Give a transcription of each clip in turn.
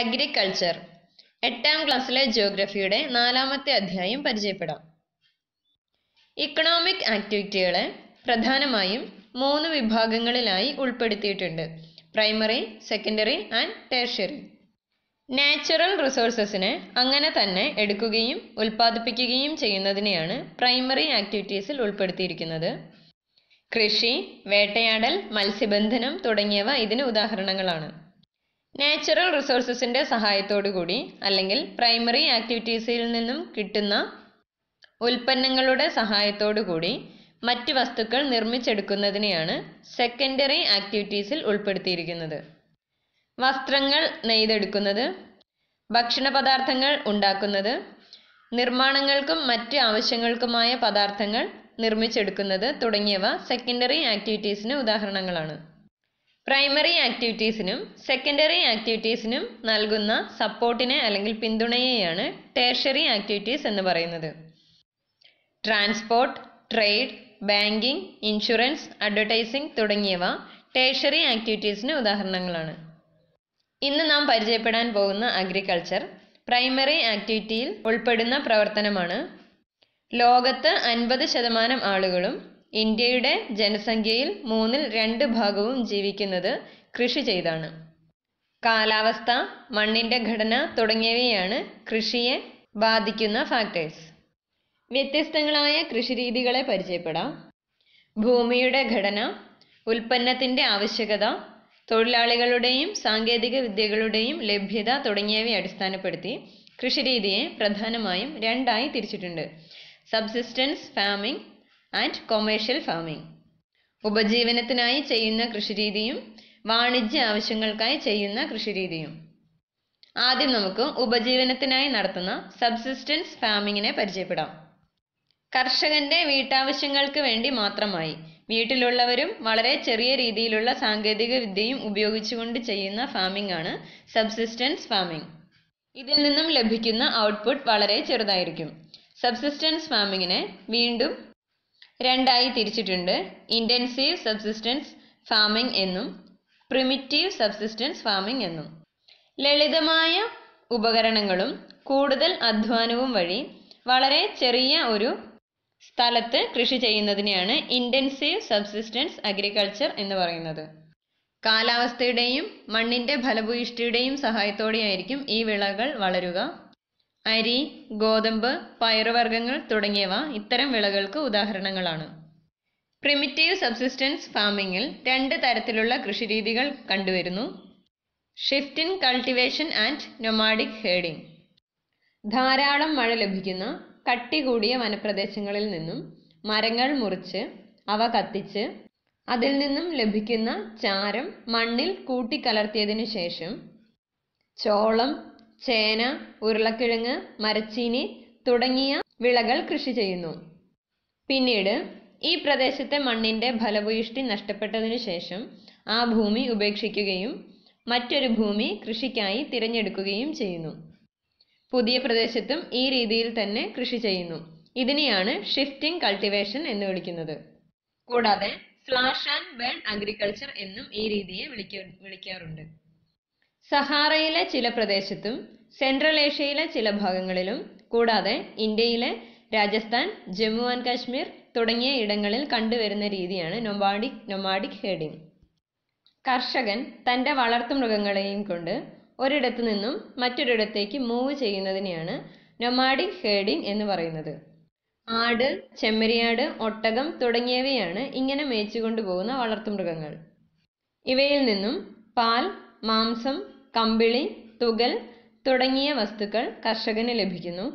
agriculture എട്ടാം ക്ലാസ്സിലെ ജിയോഗ്രഫിയുടെ നാലാമത്തെ അധ്യായം പരിചയപ്പെടാം ഇക്കണോമിക് ആക്ടിവിറ്റികളെ പ്രധാനമായും മൂന്ന് വിഭാഗങ്ങളിലായി ഉൾപ്പെടുത്തിയിട്ടുണ്ട് primary secondary and tertiary natural റിസോഴ്സസിനെ അങ്ങനെ തന്നെ എടുക്കുകയും ഉൽപ്പാദിപ്പിക്കുകയും ചെയ്യുന്നതിനെയാണ് പ്രൈമറി ആക്ടിവിറ്റീസിൽ ഉൾപ്പെടുത്തിയിരിക്കുന്നത് കൃഷി വേട്ടയാടൽ മത്സ്യബന്ധനം തുടങ്ങിയവ ഇതിന് ഉദാഹരണങ്ങളാണ് നാച്ചുറൽ റിസോഴ്സസിൻ്റെ കൂടി അല്ലെങ്കിൽ പ്രൈമറി ആക്ടിവിറ്റീസിൽ നിന്നും കിട്ടുന്ന ഉൽപ്പന്നങ്ങളുടെ കൂടി മറ്റ് വസ്തുക്കൾ നിർമ്മിച്ചെടുക്കുന്നതിനെയാണ് സെക്കൻഡറി ആക്ടിവിറ്റീസിൽ ഉൾപ്പെടുത്തിയിരിക്കുന്നത് വസ്ത്രങ്ങൾ നെയ്തെടുക്കുന്നത് ഭക്ഷണ പദാർത്ഥങ്ങൾ ഉണ്ടാക്കുന്നത് നിർമ്മാണങ്ങൾക്കും മറ്റ് ആവശ്യങ്ങൾക്കുമായ പദാർത്ഥങ്ങൾ നിർമ്മിച്ചെടുക്കുന്നത് തുടങ്ങിയവ സെക്കൻഡറി ആക്ടിവിറ്റീസിന് ഉദാഹരണങ്ങളാണ് പ്രൈമറി ആക്ടിവിറ്റീസിനും സെക്കൻഡറി ആക്ടിവിറ്റീസിനും നൽകുന്ന സപ്പോർട്ടിനെ അല്ലെങ്കിൽ പിന്തുണയെയാണ് ടേഷറി ആക്ടിവിറ്റീസ് എന്ന് പറയുന്നത് transport trade banking insurance advertising തുടങ്ങിയവ ടേഷറി ആക്ടിവിറ്റീസിന് ഉദാഹരണങ്ങളാണ് ഇന്ന് നാം പരിചയപ്പെടാൻ പോകുന്ന അഗ്രികൾച്ചർ പ്രൈമറി ആക്ടിവിറ്റിയിൽ ഉൾപ്പെടുന്ന പ്രവർത്തനമാണ് ലോകത്ത് അൻപത് ശതമാനം ആളുകളും ഇന്ത്യയുടെ ജനസംഖ്യയിൽ മൂന്നിൽ രണ്ട് ഭാഗവും ജീവിക്കുന്നത് കൃഷി ചെയ്താണ് കാലാവസ്ഥ മണ്ണിന്റെ ഘടന തുടങ്ങിയവയാണ് കൃഷിയെ ബാധിക്കുന്ന ഫാക്ടേഴ്സ് വ്യത്യസ്തങ്ങളായ കൃഷിരീതികളെ പരിചയപ്പെടാം ഭൂമിയുടെ ഘടന ഉൽപ്പന്നത്തിന്റെ ആവശ്യകത തൊഴിലാളികളുടെയും സാങ്കേതിക വിദ്യകളുടെയും ലഭ്യത തുടങ്ങിയവയെ അടിസ്ഥാനപ്പെടുത്തി കൃഷിരീതിയെ പ്രധാനമായും രണ്ടായി തിരിച്ചിട്ടുണ്ട് subsistence farming and commercial farming ഉപജീവനത്തിനായി ചെയ്യുന്ന കൃഷിരീതിയും വാണിജ്യ ആവശ്യങ്ങൾക്കായി ചെയ്യുന്ന കൃഷിരീതിയും ആദ്യം നമുക്ക് ഉപജീവനത്തിനായി നടത്തുന്ന സബ്സിസ്റ്റൻസ് ഫാമിങ്ങിനെ പരിചയപ്പെടാം കർഷകന്റെ വീട്ടാവശ്യങ്ങൾക്ക് വേണ്ടി മാത്രമായി വീട്ടിലുള്ളവരും വളരെ ചെറിയ രീതിയിലുള്ള സാങ്കേതിക വിദ്യയും ഉപയോഗിച്ചുകൊണ്ട് ചെയ്യുന്ന ഫാമിംഗ് ആണ് സബ്സിസ്റ്റൻസ് ഫാമിംഗ് ഇതിൽ നിന്നും ലഭിക്കുന്ന ഔട്ട്പുട്ട് വളരെ ചെറുതായിരിക്കും സബ്സിസ്റ്റൻസ് ഫാമിങ്ങിനെ വീണ്ടും രണ്ടായി തിരിച്ചിട്ടുണ്ട് ഇൻറ്റൻസീവ് സബ്സിസ്റ്റൻസ് ഫാമിംഗ് എന്നും പ്രിമിറ്റീവ് സബ്സിസ്റ്റൻസ് ഫാമിംഗ് എന്നും ലളിതമായ ഉപകരണങ്ങളും കൂടുതൽ അധ്വാനവും വഴി വളരെ ചെറിയ ഒരു സ്ഥലത്ത് കൃഷി ചെയ്യുന്നതിനെയാണ് ഇൻറ്റൻസീവ് സബ്സിസ്റ്റൻസ് അഗ്രികൾച്ചർ എന്ന് പറയുന്നത് കാലാവസ്ഥയുടെയും മണ്ണിൻ്റെ ഫലഭൂയിഷ്ഠിയുടെയും സഹായത്തോടെയായിരിക്കും ഈ വിളകൾ വളരുക അരി ഗോതമ്പ് പയറുവർഗ്ഗങ്ങൾ തുടങ്ങിയവ ഇത്തരം വിളകൾക്ക് ഉദാഹരണങ്ങളാണ് പ്രിമിറ്റീവ് സബ്സിസ്റ്റൻസ് ഫാമിങ്ങിൽ രണ്ട് തരത്തിലുള്ള കൃഷിരീതികൾ കണ്ടുവരുന്നു shifting cultivation and nomadic herding ധാരാളം മഴ ലഭിക്കുന്ന കട്ടി കൂടിയ വനപ്രദേശങ്ങളിൽ നിന്നും മരങ്ങൾ മുറിച്ച് അവ കത്തിച്ച് അതിൽ നിന്നും ലഭിക്കുന്ന ചാരം മണ്ണിൽ കൂട്ടിക്കലർത്തിയതിനു ശേഷം ചോളം ചേന ഉരുളക്കിഴങ്ങ് മരച്ചീനി തുടങ്ങിയ വിളകൾ കൃഷി ചെയ്യുന്നു പിന്നീട് ഈ പ്രദേശത്തെ മണ്ണിന്റെ ഫലഭൂയിഷ്ടി നഷ്ടപ്പെട്ടതിനു ശേഷം ആ ഭൂമി ഉപേക്ഷിക്കുകയും മറ്റൊരു ഭൂമി കൃഷിക്കായി തിരഞ്ഞെടുക്കുകയും ചെയ്യുന്നു പുതിയ പ്രദേശത്തും ഈ രീതിയിൽ തന്നെ കൃഷി ചെയ്യുന്നു ഇതിനെയാണ് ഷിഫ്റ്റിംഗ് കൾട്ടിവേഷൻ എന്ന് വിളിക്കുന്നത് കൂടാതെ ഫ്ലാഷ് ആൻഡ് ബേൺ അഗ്രികൾച്ചർ എന്നും ഈ രീതിയെ വിളിക്കാറുണ്ട് സഹാറയിലെ ചില പ്രദേശത്തും സെൻട്രൽ ഏഷ്യയിലെ ചില ഭാഗങ്ങളിലും കൂടാതെ ഇന്ത്യയിലെ രാജസ്ഥാൻ ജമ്മു ആൻഡ് കാശ്മീർ തുടങ്ങിയ ഇടങ്ങളിൽ കണ്ടുവരുന്ന രീതിയാണ് നൊമാഡിക് നൊമാഡിക് ഹെഡിംഗ് കർഷകൻ തൻ്റെ വളർത്തുമൃഗങ്ങളെയും കൊണ്ട് ഒരിടത്തു നിന്നും മറ്റൊരിടത്തേക്ക് മൂവ് ചെയ്യുന്നതിനെയാണ് നൊമാഡിക് ഹേഡിംഗ് എന്ന് പറയുന്നത് ആട് ചെമ്മരിയാട് ഒട്ടകം തുടങ്ങിയവയാണ് ഇങ്ങനെ മേച്ചുകൊണ്ടുപോകുന്ന വളർത്തുമൃഗങ്ങൾ ഇവയിൽ നിന്നും പാൽ മാംസം കമ്പിളി തുകൽ തുടങ്ങിയ വസ്തുക്കൾ കർഷകന് ലഭിക്കുന്നു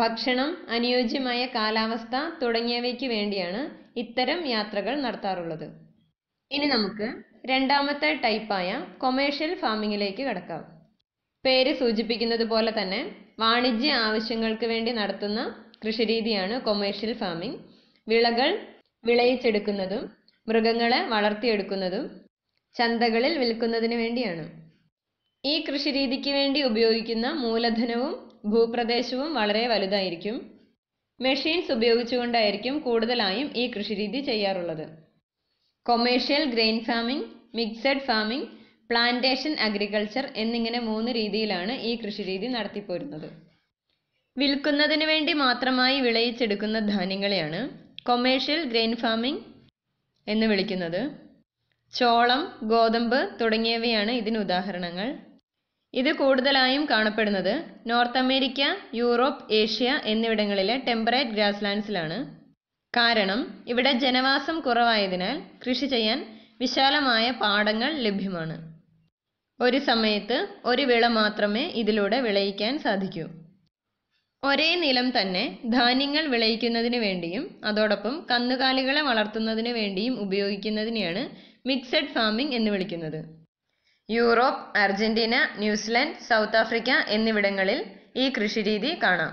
ഭക്ഷണം അനുയോജ്യമായ കാലാവസ്ഥ തുടങ്ങിയവയ്ക്ക് വേണ്ടിയാണ് ഇത്തരം യാത്രകൾ നടത്താറുള്ളത് ഇനി നമുക്ക് രണ്ടാമത്തെ ടൈപ്പായ കൊമേഴ്ഷ്യൽ ഫാമിങ്ങിലേക്ക് കടക്കാം പേര് സൂചിപ്പിക്കുന്നത് പോലെ തന്നെ വാണിജ്യ ആവശ്യങ്ങൾക്ക് വേണ്ടി നടത്തുന്ന കൃഷിരീതിയാണ് കൊമേഴ്ഷ്യൽ ഫാമിംഗ് വിളകൾ വിളയിച്ചെടുക്കുന്നതും മൃഗങ്ങളെ വളർത്തിയെടുക്കുന്നതും ചന്തകളിൽ വിൽക്കുന്നതിന് വേണ്ടിയാണ് ഈ കൃഷിരീതിക്ക് വേണ്ടി ഉപയോഗിക്കുന്ന മൂലധനവും ഭൂപ്രദേശവും വളരെ വലുതായിരിക്കും മെഷീൻസ് ഉപയോഗിച്ചുകൊണ്ടായിരിക്കും കൂടുതലായും ഈ കൃഷിരീതി ചെയ്യാറുള്ളത് commercial grain farming mixed farming plantation agriculture എന്നിങ്ങനെ മൂന്ന് രീതിയിലാണ് ഈ കൃഷിരീതി നടത്തിപ്പോരുന്നത് വിൽക്കുന്നതിന് വേണ്ടി മാത്രമായി വിളയിച്ചെടുക്കുന്ന ധാന്യങ്ങളെയാണ് കൊമേഴ്ഷ്യൽ ഗ്രെയിൻ ഫാമിംഗ് എന്ന് വിളിക്കുന്നത് ചോളം ഗോതമ്പ് തുടങ്ങിയവയാണ് ഇതിന് ഉദാഹരണങ്ങൾ ഇത് കൂടുതലായും കാണപ്പെടുന്നത് നോർത്ത് അമേരിക്ക യൂറോപ്പ് ഏഷ്യ എന്നിവിടങ്ങളിലെ ടെമ്പറേറ്റ് ലാൻഡ്സിലാണ് കാരണം ഇവിടെ ജനവാസം കുറവായതിനാൽ കൃഷി ചെയ്യാൻ വിശാലമായ പാടങ്ങൾ ലഭ്യമാണ് ഒരു സമയത്ത് ഒരു വിള മാത്രമേ ഇതിലൂടെ വിളയിക്കാൻ സാധിക്കൂ ഒരേ നിലം തന്നെ ധാന്യങ്ങൾ വിളയിക്കുന്നതിന് വേണ്ടിയും അതോടൊപ്പം കന്നുകാലികളെ വളർത്തുന്നതിന് വേണ്ടിയും ഉപയോഗിക്കുന്നതിനെയാണ് മിക്സഡ് ഫാമിംഗ് എന്ന് വിളിക്കുന്നത് Europe Argentina New Zealand South Africa എന്നിവിടങ്ങളിൽ ഈ കൃഷിരീതി കാണാം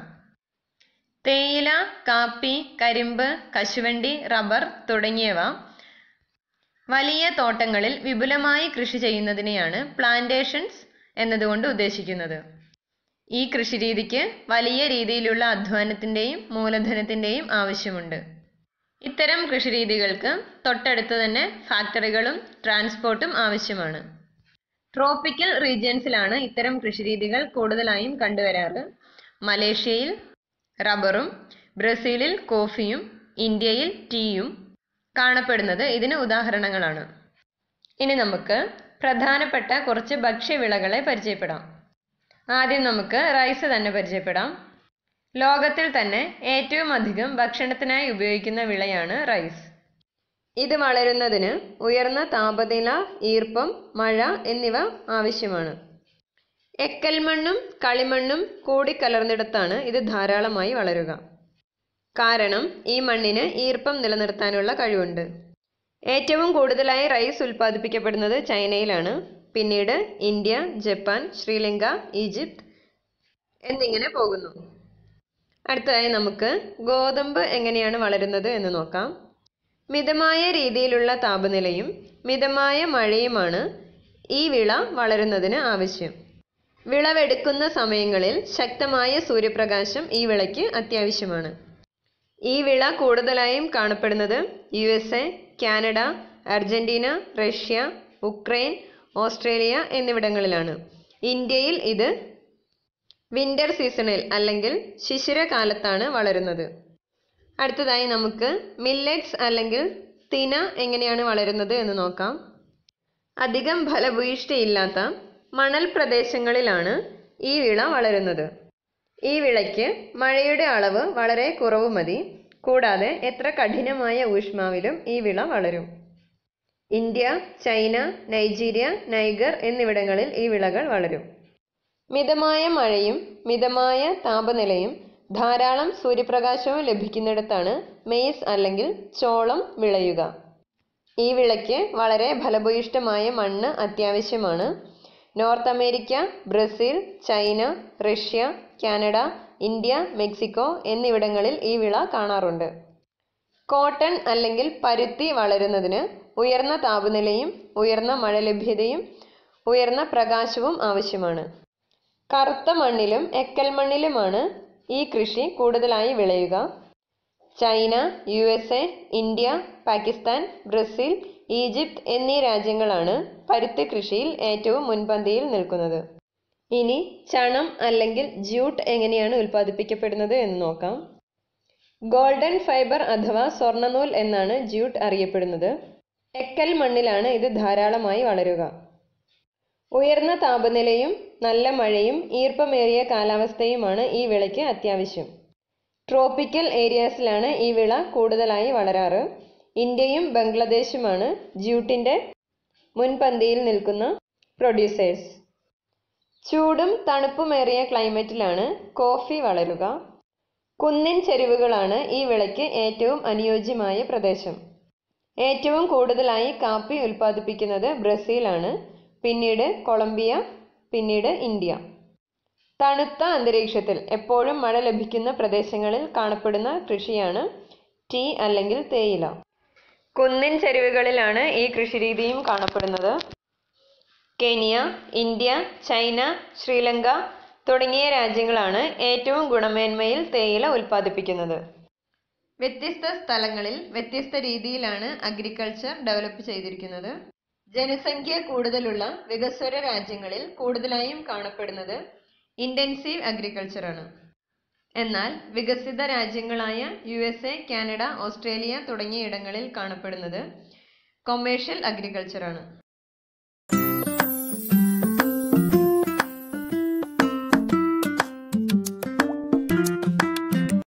തേയില കാപ്പി കരിമ്പ് കശുവണ്ടി റബ്ബർ തുടങ്ങിയവ വലിയ തോട്ടങ്ങളിൽ വിപുലമായി കൃഷി ചെയ്യുന്നതിനെയാണ് പ്ലാന്റേഷൻസ് എന്നതുകൊണ്ട് ഉദ്ദേശിക്കുന്നത് ഈ കൃഷിരീതിക്ക് വലിയ രീതിയിലുള്ള അധ്വാനത്തിൻ്റെയും മൂലധനത്തിൻ്റെയും ആവശ്യമുണ്ട് ഇത്തരം കൃഷിരീതികൾക്ക് തൊട്ടടുത്ത് തന്നെ ഫാക്ടറികളും ട്രാൻസ്പോർട്ടും ആവശ്യമാണ് ട്രോപ്പിക്കൽ റീജിയൻസിലാണ് ഇത്തരം കൃഷിരീതികൾ കൂടുതലായും കണ്ടുവരാറ് മലേഷ്യയിൽ റബ്ബറും ബ്രസീലിൽ കോഫിയും ഇന്ത്യയിൽ ടീയും കാണപ്പെടുന്നത് ഇതിന് ഉദാഹരണങ്ങളാണ് ഇനി നമുക്ക് പ്രധാനപ്പെട്ട കുറച്ച് ഭക്ഷ്യവിളകളെ പരിചയപ്പെടാം ആദ്യം നമുക്ക് റൈസ് തന്നെ പരിചയപ്പെടാം ലോകത്തിൽ തന്നെ ഏറ്റവും അധികം ഭക്ഷണത്തിനായി ഉപയോഗിക്കുന്ന വിളയാണ് റൈസ് ഇത് വളരുന്നതിന് ഉയർന്ന താപനില ഈർപ്പം മഴ എന്നിവ ആവശ്യമാണ് എക്കൽമണ്ണും കളിമണ്ണും കൂടിക്കലർന്നിടത്താണ് ഇത് ധാരാളമായി വളരുക കാരണം ഈ മണ്ണിന് ഈർപ്പം നിലനിർത്താനുള്ള കഴിവുണ്ട് ഏറ്റവും കൂടുതലായി റൈസ് ഉൽപ്പാദിപ്പിക്കപ്പെടുന്നത് ചൈനയിലാണ് പിന്നീട് ഇന്ത്യ ജപ്പാൻ ശ്രീലങ്ക ഈജിപ്ത് എന്നിങ്ങനെ പോകുന്നു അടുത്തതായി നമുക്ക് ഗോതമ്പ് എങ്ങനെയാണ് വളരുന്നത് എന്ന് നോക്കാം മിതമായ രീതിയിലുള്ള താപനിലയും മിതമായ മഴയുമാണ് ഈ വിള വളരുന്നതിന് ആവശ്യം വിളവെടുക്കുന്ന സമയങ്ങളിൽ ശക്തമായ സൂര്യപ്രകാശം ഈ വിളയ്ക്ക് അത്യാവശ്യമാണ് ഈ വിള കൂടുതലായും കാണപ്പെടുന്നത് U S A Canada Argentina Russia Ukraine Australia എന്നിവിടങ്ങളിലാണ് ഇന്ത്യയിൽ ഇത് വിൻ്റർ സീസണിൽ അല്ലെങ്കിൽ ശിശിരകാലത്താണ് വളരുന്നത് അടുത്തതായി നമുക്ക് മില്ലറ്റ്സ് അല്ലെങ്കിൽ തിന എങ്ങനെയാണ് വളരുന്നത് എന്ന് നോക്കാം അധികം ഫലഭൂയിഷ്ഠയില്ലാത്ത മണൽ പ്രദേശങ്ങളിലാണ് ഈ വിള വളരുന്നത് ഈ വിളയ്ക്ക് മഴയുടെ അളവ് വളരെ കുറവ് മതി കൂടാതെ എത്ര കഠിനമായ ഊഷ്മാവിലും ഈ വിള വളരും ഇന്ത്യ ചൈന നൈജീരിയ നൈഗർ എന്നിവിടങ്ങളിൽ ഈ വിളകൾ വളരും മിതമായ മഴയും മിതമായ താപനിലയും ധാരാളം സൂര്യപ്രകാശവും ലഭിക്കുന്നിടത്താണ് മെയ്സ് അല്ലെങ്കിൽ ചോളം വിളയുക ഈ വിളയ്ക്ക് വളരെ ഫലഭൂയിഷ്ടമായ മണ്ണ് അത്യാവശ്യമാണ് North America Brazil China Russia Canada India Mexico എന്നിവിടങ്ങളിൽ ഈ വിള കാണാറുണ്ട് കോട്ടൺ അല്ലെങ്കിൽ പരുത്തി വളരുന്നതിന് ഉയർന്ന താപനിലയും ഉയർന്ന മഴ ലഭ്യതയും ഉയർന്ന പ്രകാശവും ആവശ്യമാണ് കറുത്ത മണ്ണിലും എക്കൽ മണ്ണിലുമാണ് ഈ കൃഷി കൂടുതലായി വിളയുക China U S A India Pakistan Brazil Egypt എന്നീ രാജ്യങ്ങളാണ് പരുത്തി കൃഷിയിൽ ഏറ്റവും മുൻപന്തിയിൽ നിൽക്കുന്നത് ഇനി ചണം അല്ലെങ്കിൽ ജ്യൂട്ട് എങ്ങനെയാണ് ഉൽപ്പാദിപ്പിക്കപ്പെടുന്നത് എന്ന് നോക്കാം ഗോൾഡൻ ഫൈബർ അഥവാ സ്വർണ്ണനൂൽ എന്നാണ് ജ്യൂട്ട് അറിയപ്പെടുന്നത് എക്കൽ മണ്ണിലാണ് ഇത് ധാരാളമായി വളരുക ഉയർന്ന താപനിലയും നല്ല മഴയും ഈർപ്പമേറിയ കാലാവസ്ഥയുമാണ് ഈ വിളയ്ക്ക് അത്യാവശ്യം ട്രോപ്പിക്കൽ ഏരിയാസിലാണ് ഈ വിള കൂടുതലായി വളരാറ് ഇന്ത്യയും ബംഗ്ലാദേശുമാണ് ജ്യൂട്ടിൻ്റെ മുൻപന്തിയിൽ നിൽക്കുന്ന പ്രൊഡ്യൂസേഴ്സ് ചൂടും തണുപ്പുമേറിയ ക്ലൈമറ്റിലാണ് കോഫി വളരുക കുന്നിൻ ചെരുവുകളാണ് ഈ വിളയ്ക്ക് ഏറ്റവും അനുയോജ്യമായ പ്രദേശം ഏറ്റവും കൂടുതലായി കാപ്പി ഉൽപ്പാദിപ്പിക്കുന്നത് ബ്രസീലാണ് പിന്നീട് കൊളംബിയ പിന്നീട് ഇന്ത്യ തണുത്ത അന്തരീക്ഷത്തിൽ എപ്പോഴും മഴ ലഭിക്കുന്ന പ്രദേശങ്ങളിൽ കാണപ്പെടുന്ന കൃഷിയാണ് ടീ അല്ലെങ്കിൽ തേയില കുന്നിൻ ചെരുവുകളിലാണ് ഈ കൃഷിരീതിയും കാണപ്പെടുന്നത് കെനിയ ഇന്ത്യ ചൈന ശ്രീലങ്ക തുടങ്ങിയ രാജ്യങ്ങളാണ് ഏറ്റവും ഗുണമേന്മയിൽ തേയില ഉൽപ്പാദിപ്പിക്കുന്നത് വ്യത്യസ്ത സ്ഥലങ്ങളിൽ വ്യത്യസ്ത രീതിയിലാണ് അഗ്രികൾച്ചർ ഡെവലപ്പ് ചെയ്തിരിക്കുന്നത് ജനസംഖ്യ കൂടുതലുള്ള വികസ്വര രാജ്യങ്ങളിൽ കൂടുതലായും കാണപ്പെടുന്നത് ഇന്റൻസീവ് അഗ്രികൾച്ചർ ആണ് എന്നാൽ വികസിത രാജ്യങ്ങളായ U S A Canada Australia തുടങ്ങിയ ഇടങ്ങളിൽ കാണപ്പെടുന്നത് കൊമേഴ്ഷ്യൽ അഗ്രികൾച്ചർ ആണ്